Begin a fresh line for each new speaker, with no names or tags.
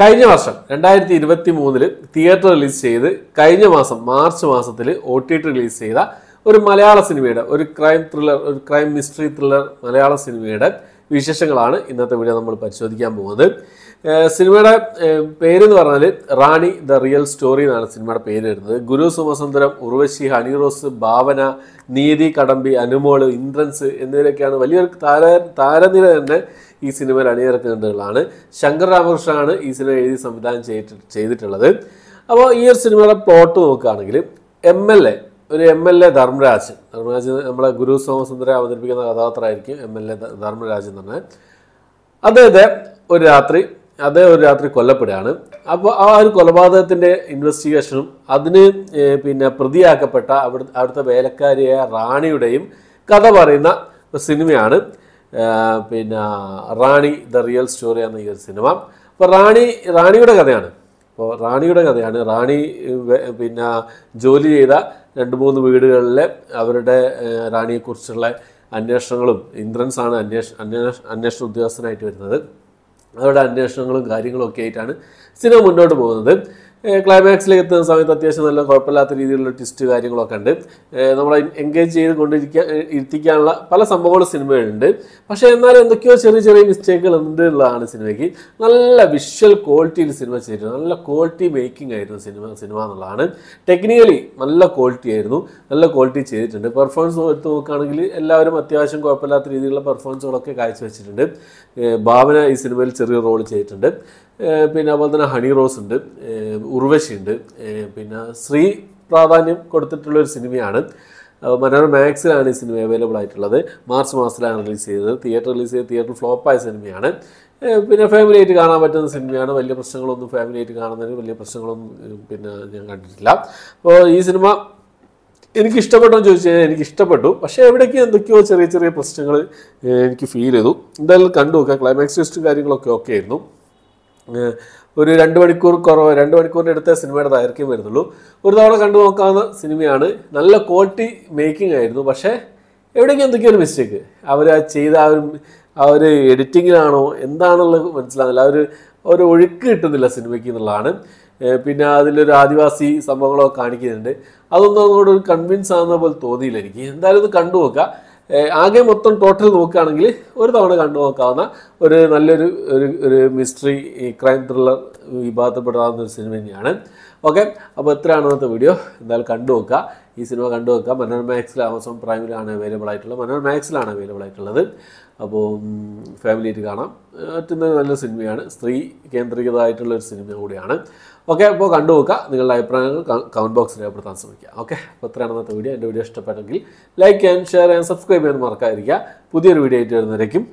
കഴിഞ്ഞ വർഷം രണ്ടായിരത്തി ഇരുപത്തി മൂന്നില് തിയേറ്റർ റിലീസ് ചെയ്ത് കഴിഞ്ഞ മാസം മാർച്ച് മാസത്തിൽ ഒ ടി ടി റിലീസ് ചെയ്ത ഒരു മലയാള സിനിമയുടെ ഒരു ക്രൈം ത്രില്ലർ ഒരു ക്രൈം മിസ്റ്ററി ത്രില്ലർ മലയാള സിനിമയുടെ വിശേഷങ്ങളാണ് ഇന്നത്തെ വീഡിയോ നമ്മൾ പരിശോധിക്കാൻ പോകുന്നത് സിനിമയുടെ പേരെന്ന് പറഞ്ഞാൽ റാണി ദ റിയൽ സ്റ്റോറി എന്നാണ് സിനിമയുടെ പേര് വരുന്നത് ഗുരു സുമസുന്ദരം ഉർവശി ഹണിറോസ് ഭാവന നീതി കടമ്പി അനുമോള് ഇന്ദ്രൻസ് എന്നിവരൊക്കെയാണ് വലിയൊരു താര താരനിര തന്നെ ഈ സിനിമയിൽ അണിയിറക്കുന്നുള്ളതാണ് ശങ്കർ രാമകൃഷ്ണനാണ് ഈ സിനിമ എഴുതി സംവിധാനം ചെയ്തിട്ട് ചെയ്തിട്ടുള്ളത് അപ്പോൾ ഈ ഒരു സിനിമയുടെ പ്ലോട്ട് നോക്കുകയാണെങ്കിൽ എം എൽ എ ഒരു M L A Dharmaraj Dharmaraj നമ്മളെ ഗുരു സോമസുന്ദര അവതരിപ്പിക്കുന്ന കഥാപാത്രമായിരിക്കും എം എൽ എ ധർമ്മരാജ് എന്ന് പറഞ്ഞാൽ അദ്ദേഹത്തെ ഒരു രാത്രി അദ്ദേഹം ഒരു രാത്രി കൊല്ലപ്പെടുകയാണ് അപ്പോൾ ആ ഒരു കൊലപാതകത്തിൻ്റെ ഇൻവെസ്റ്റിഗേഷനും അതിന് പിന്നെ പ്രതിയാക്കപ്പെട്ട അവിടുത്തെ അവിടുത്തെ വേലക്കാരിയായ റാണിയുടെയും കഥ പറയുന്ന ഒരു സിനിമയാണ് പിന്നെ റാണി ദ റിയൽ സ്റ്റോറി എന്ന ഈ ഒരു സിനിമ അപ്പോൾ റാണി റാണിയുടെ കഥയാണ് അപ്പോൾ റാണിയുടെ കഥയാണ് റാണി പിന്നെ ജോലി ചെയ്ത രണ്ട് മൂന്ന് വീടുകളിലെ അവരുടെ റാണിയെക്കുറിച്ചുള്ള അന്വേഷണങ്ങളും ഇന്ദ്രൻസാണ് അന്വേഷ അന്വേഷണ ഉദ്യോഗസ്ഥനായിട്ട് വരുന്നത് അവരുടെ അന്വേഷണങ്ങളും കാര്യങ്ങളും ഒക്കെ ആയിട്ടാണ് സിനിമ മുന്നോട്ട് പോകുന്നത് ക്ലൈമാക്സിലേക്ക് എത്തുന്ന സമയത്ത് അത്യാവശ്യം നല്ല കുഴപ്പമില്ലാത്ത രീതിയിലുള്ള ട്വിസ്റ്റ് കാര്യങ്ങളൊക്കെ ഉണ്ട് നമ്മളെ എൻഗേജ് ചെയ്ത് കൊണ്ടിരിക്കാൻ ഇരുത്തിക്കാനുള്ള പല സംഭവങ്ങളും സിനിമകളുണ്ട് പക്ഷേ എന്നാലും എന്തൊക്കെയോ ചെറിയ ചെറിയ മിസ്റ്റേക്കുകൾ ഉണ്ട് എന്നുള്ളതാണ് സിനിമയ്ക്ക് നല്ല വിഷ്വൽ ക്വാളിറ്റിയിൽ സിനിമ ചെയ്തിരുന്നു നല്ല ക്വാളിറ്റി മേക്കിംഗ് ആയിരുന്നു സിനിമ സിനിമ എന്നുള്ളതാണ് ടെക്നിക്കലി നല്ല ക്വാളിറ്റി ആയിരുന്നു നല്ല ക്വാളിറ്റി ചെയ്തിട്ടുണ്ട് പെർഫോമൻസ് എടുത്ത് നോക്കുകയാണെങ്കിൽ എല്ലാവരും അത്യാവശ്യം കുഴപ്പമില്ലാത്ത രീതിയിലുള്ള പെർഫോമൻസുകളൊക്കെ കാഴ്ചവെച്ചിട്ടുണ്ട് ഭാവന ഈ സിനിമയിൽ ചെറിയ റോൾ ചെയ്തിട്ടുണ്ട് പിന്നെ അതുപോലെ തന്നെ ഹണി റോസ് ഉണ്ട് ഉണ്ട് പിന്നെ ശ്രീ പ്രാധാന്യം കൊടുത്തിട്ടുള്ള ഒരു സിനിമയാണ് മനോരമ മാക്സിലാണ് ഈ സിനിമ അവൈലബിൾ ആയിട്ടുള്ളത് മാർച്ച് മാസത്തിലാണ് റിലീസ് ചെയ്തത് തിയേറ്റർ റിലീസ് ചെയ്ത് തിയേറ്റർ ഫ്ലോപ്പായ സിനിമയാണ് പിന്നെ ഫാമിലി ആയിട്ട് കാണാൻ പറ്റുന്ന സിനിമയാണ് വലിയ പ്രശ്നങ്ങളൊന്നും ഫാമിലി ആയിട്ട് കാണുന്നതിന് വലിയ പ്രശ്നങ്ങളൊന്നും പിന്നെ ഞാൻ കണ്ടിട്ടില്ല അപ്പോൾ ഈ സിനിമ എനിക്ക് ഇഷ്ടപ്പെട്ടോ എന്ന് ചോദിച്ചു കഴിഞ്ഞാൽ എനിക്ക് ഇഷ്ടപ്പെട്ടു പക്ഷേ എവിടേക്ക് എന്തൊക്കെയോ ചെറിയ ചെറിയ പ്രശ്നങ്ങൾ എനിക്ക് ഫീൽ ചെയ്തു എന്തായാലും കണ്ടു നോക്കുക ക്ലൈമാക്സ് ടെസ്റ്റ് കാര്യങ്ങളൊക്കെ ഓക്കെ ആയിരുന്നു ഒരു രണ്ട് മണിക്കൂർ കുറവ് രണ്ട് മണിക്കൂറിൻ്റെ അടുത്ത സിനിമയുടെ ദൈർഘ്യം വരുന്നുള്ളൂ ഒരു തവണ കണ്ടു നോക്കാവുന്ന സിനിമയാണ് നല്ല ക്വാളിറ്റി മേക്കിംഗ് ആയിരുന്നു പക്ഷേ എവിടെയെങ്കിലും എന്തൊക്കെയോ ഒരു മിസ്റ്റേക്ക് അവർ ആ ചെയ്ത ആ ഒരു ആ ഒരു എഡിറ്റിങ്ങിലാണോ എന്താണെന്നുള്ളത് മനസ്സിലാകുന്നില്ല ആ ഒരു ഒരു ഒഴുക്ക് കിട്ടുന്നില്ല സിനിമയ്ക്ക് എന്നുള്ളതാണ് പിന്നെ അതിലൊരു ആദിവാസി സംഭവങ്ങളൊക്കെ കാണിക്കുന്നുണ്ട് അതൊന്നും അങ്ങോട്ട് കൺവിൻസ് ആകുന്ന പോലെ തോന്നിയില്ല എനിക്ക് എന്തായാലും ഒന്ന് കണ്ടു നോക്കുക ആകെ മൊത്തം ടോട്ടൽ നോക്കുകയാണെങ്കിൽ ഒരു തവണ കണ്ടു നോക്കാവുന്ന ഒരു നല്ലൊരു ഒരു ഒരു മിസ്റ്ററി ക്രൈം ത്രില്ലർ വിഭാഗത്തിൽപ്പെടാവുന്ന ഒരു സിനിമ തന്നെയാണ് ഓക്കെ അപ്പോൾ എത്രയാണ് ഇന്നത്തെ വീഡിയോ എന്തായാലും കണ്ടു നോക്കുക ഈ സിനിമ കണ്ടു വെക്കാം മനോരമ മാക്സിൽ ആമസോൺ പ്രൈമിലാണ് അവൈലബിൾ ആയിട്ടുള്ളത് മനോരമ മാക്സിലാണ് അവൈലബിൾ ആയിട്ടുള്ളത് അപ്പോൾ ആയിട്ട് കാണാം പറ്റുന്ന നല്ല സിനിമയാണ് സ്ത്രീ കേന്ദ്രീകൃതമായിട്ടുള്ള ഒരു സിനിമ കൂടിയാണ് ഓക്കെ അപ്പോൾ കണ്ടു നോക്കുക നിങ്ങളുടെ അഭിപ്രായങ്ങൾ കമൻറ്റ് ബോക്സിൽ രേഖപ്പെടുത്താൻ ശ്രമിക്കുക ഓക്കെ അപ്പോൾ ഇത്രയാണ് ഇന്നത്തെ വീഡിയോ എൻ്റെ വീഡിയോ ഇഷ്ടപ്പെട്ടെങ്കിൽ ലൈക്ക് ചെയ്യാൻ ഷെയർ ചെയ്യാൻ സബ്സ്ക്രൈബ് ചെയ്യാൻ മറക്കാതിരിക്കുക പുതിയൊരു വീഡിയോ ആയിട്ട് വരുന്നതായിരിക്കും